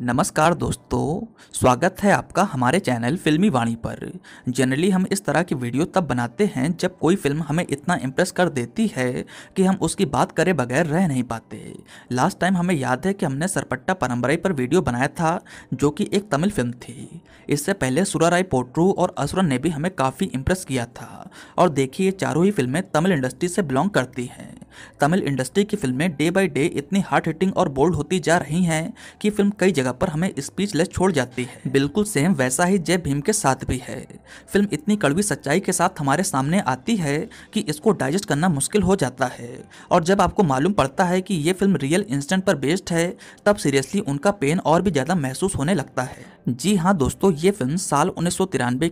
नमस्कार दोस्तों स्वागत है आपका हमारे चैनल फिल्मी वाणी पर जनरली हम इस तरह की वीडियो तब बनाते हैं जब कोई फिल्म हमें इतना इम्प्रेस कर देती है कि हम उसकी बात करे बगैर रह नहीं पाते लास्ट टाइम हमें याद है कि हमने सरपट्टा परम्पराई पर वीडियो बनाया था जो कि एक तमिल फिल्म थी इससे पहले राय पोट्रू और असुरन ने भी हमें काफ़ी इम्प्रेस किया था और देखिए ये चारों ही फिल्में तमिल इंडस्ट्री से बिलोंग करती हैं तमिल इंडस्ट्री की फिल्में डे बाई डे इतनी हार्ट हिटिंग और बोल्ड होती जा रही हैं कि फिल्म कई जगह पर हमें स्पीचलेस छोड़ जाती है बिल्कुल सेम वैसा ही जय भीम के साथ भी है फिल्म इतनी कड़वी सच्चाई के साथ हमारे सामने आती है कि इसको डाइजेस्ट करना मुश्किल हो जाता है और जब आपको मालूम पड़ता है कि ये फिल्म रियल इंस्टेंट पर बेस्ड है तब सीरियसली उनका पेन और भी ज़्यादा महसूस होने लगता है जी हाँ दोस्तों ये फिल्म साल उन्नीस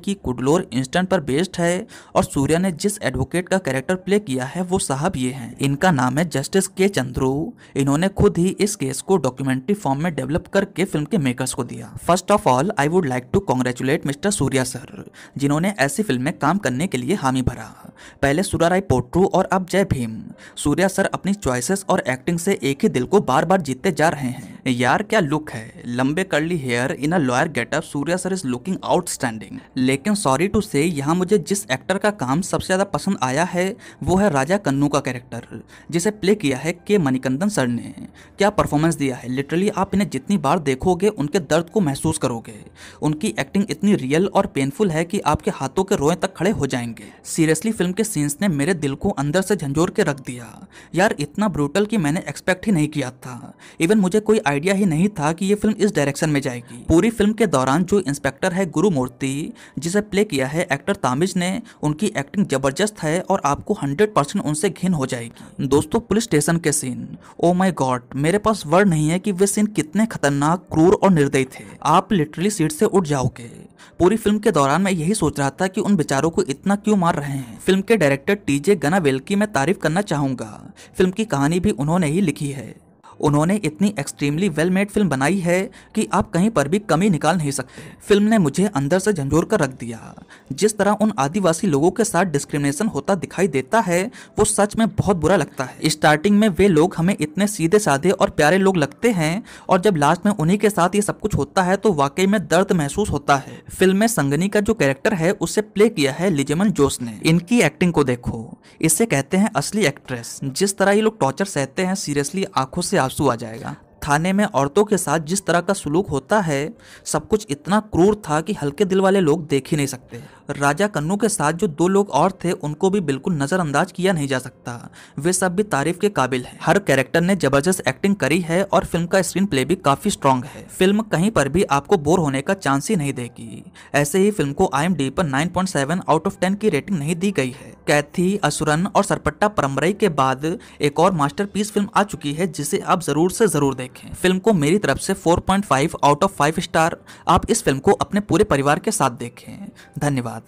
की कुडलोर इंस्टेंट पर बेस्ड है और सूर्या ने जिस एडवोकेट का कैरेक्टर प्ले किया है वो साहब ये हैं इनका नाम है जस्टिस के चंद्रू इन्होंने खुद ही इस केस को डॉक्यूमेंट्री फॉर्म में डेवलप करके फिल्म के मेकर्स को दिया first of all I would like to congratulate mister Suriya sir जिन्होंने ऐसी फिल्म में काम करने के लिए हामी भरा पहले सूर्या राय पोट्रू और अब जय भीम सूर्या सर अपनी चॉइसेस और एक्टिंग से एक ही दिल को बार बार जीतते जा रहे हैं यार क्या लुक है लंबे curly hair in a lawyer getup Suriya sir is looking outstanding लेकिन सॉरी टू से यहाँ मुझे जिस एक्टर का काम सबसे ज़्यादा पसंद आया है वो है राजा कन्नू का कैरेक्टर जिसे प्ले किया है के मणिकंदन सर ने क्या परफॉर्मेंस दिया है लिटरली आप इन्हें जितनी बार देखोगे उनके दर्द को महसूस करोगे उनकी एक्टिंग इतनी रियल और पेनफुल है कि आपके हाथों के रोए तक खड़े हो जाएंगे सीरियसली फिल्म के सीन्स ने मेरे दिल को अंदर से झंझोर के रख दिया यार इतना ब्रूटल कि मैंने एक्सपेक्ट ही नहीं किया था इवन मुझे कोई आइडिया ही नहीं था कि ये फिल्म इस डायरेक्शन में जाएगी पूरी फिल्म के दौरान जो इंस्पेक्टर है गुरु मूर्ति जिसे प्ले किया है एक्टर तामिज ने उनकी एक्टिंग जबरदस्त है और आपको हंड्रेड परसेंट उनसे घिन हो जाएगी दोस्तों पुलिस स्टेशन के सीन ओ माई गॉड मेरे पास वर्ड नहीं है की वे सीन कितने खतरनाक क्रूर और निर्दयी थे आप लिटरली सीट से उठ जाओगे पूरी फिल्म के दौरान मैं यही सोच रहा था कि उन बेचारों को इतना क्यों मार रहे हैं फिल्म के डायरेक्टर टीजे गना वेल की मैं तारीफ करना चाहूंगा फिल्म की कहानी भी उन्होंने ही लिखी है उन्होंने इतनी एक्सट्रीमली वेल मेड फिल्म बनाई है कि आप कहीं पर भी कमी निकाल नहीं सकते फिल्म ने मुझे अंदर से झंझोर कर रख दिया जिस तरह उन आदिवासी लोगों के साथ डिस्क्रिमिनेशन होता दिखाई देता है वो सच में बहुत बुरा लगता है स्टार्टिंग में वे लोग हमें इतने सीधे साधे और प्यारे लोग लगते हैं और जब लास्ट में उन्हीं के साथ ये सब कुछ होता है तो वाकई में दर्द महसूस होता है फिल्म में संगनी का जो कैरेक्टर है उसे प्ले किया है लिजमन जोस ने इनकी एक्टिंग को देखो इसे कहते हैं असली एक्ट्रेस जिस तरह ये लोग टॉर्चर सहते हैं सीरियसली आंखों से आप आ जाएगा थाने में औरतों के साथ जिस तरह का सलूक होता है सब कुछ इतना क्रूर था कि हल्के दिल वाले लोग देख ही नहीं सकते राजा कन्नू के साथ जो दो लोग और थे उनको भी बिल्कुल नज़रअंदाज किया नहीं जा सकता वे सब भी तारीफ के काबिल है हर कैरेक्टर ने जबरदस्त एक्टिंग करी है और फिल्म का स्क्रीन प्ले भी काफ़ी स्ट्रॉन्ग है फिल्म कहीं पर भी आपको बोर होने का चांस ही नहीं देगी ऐसे ही फिल्म को आई पर नाइन आउट ऑफ टेन की रेटिंग नहीं दी गई है कैथी असुरन और सरपट्टा परम्बरई के बाद एक और मास्टर फिल्म आ चुकी है जिसे आप जरूर से जरूर देखें फिल्म को मेरी तरफ से 4.5 आउट ऑफ 5 स्टार आप इस फिल्म को अपने पूरे परिवार के साथ देखें धन्यवाद